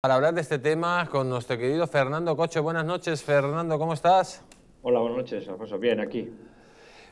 Para hablar de este tema con nuestro querido Fernando Cocho. Buenas noches, Fernando, ¿cómo estás? Hola, buenas noches, Alfonso. Bien, aquí.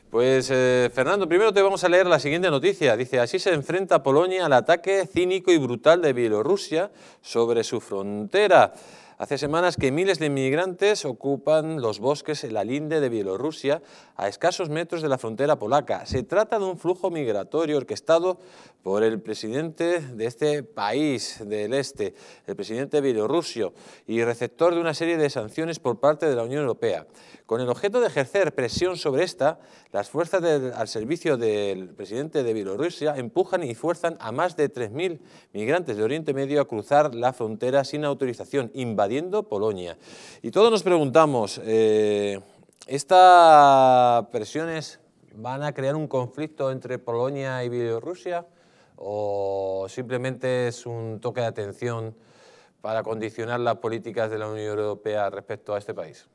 Pues, eh, Fernando, primero te vamos a leer la siguiente noticia. Dice, así se enfrenta Polonia al ataque cínico y brutal de Bielorrusia sobre su frontera. Hace semanas que miles de inmigrantes ocupan los bosques en la linde de Bielorrusia, a escasos metros de la frontera polaca. Se trata de un flujo migratorio orquestado por el presidente de este país del este, el presidente bielorruso y receptor de una serie de sanciones por parte de la Unión Europea. Con el objeto de ejercer presión sobre esta, las fuerzas al servicio del presidente de Bielorrusia empujan y fuerzan a más de 3.000 migrantes de Oriente Medio a cruzar la frontera sin autorización, invadiendo Polonia. Y todos nos preguntamos, eh, ¿estas presiones van a crear un conflicto entre Polonia y Bielorrusia? ¿O simplemente es un toque de atención para condicionar las políticas de la Unión Europea respecto a este país?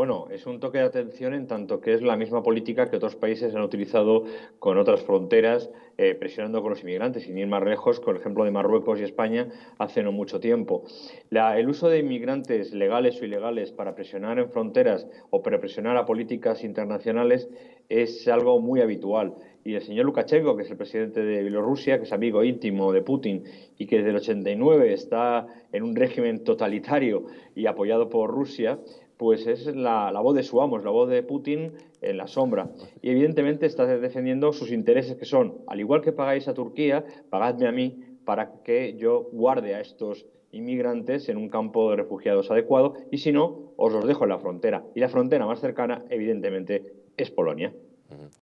Bueno, es un toque de atención en tanto que es la misma política que otros países han utilizado con otras fronteras, eh, presionando con los inmigrantes, sin ir más lejos, el ejemplo, de Marruecos y España hace no mucho tiempo. el uso de inmigrantes legales o ilegales para presionar en fronteras o para presionar a políticas internacionales es algo muy habitual y el señor Lukashenko, que es el presidente de Bielorrusia, que es amigo íntimo de Putin y que desde el 89 está en un régimen totalitario y apoyado por Rusia, pues es la, voz de su amo, es la voz de Putin en la sombra. Y evidentemente está defendiendo sus intereses que son, al igual que pagáis a Turquía, pagadme a mí para que yo guarde a estos inmigrantes en un campo de refugiados adecuado y si no, os los dejo en la frontera. Y la frontera más cercana, evidentemente, es Polonia.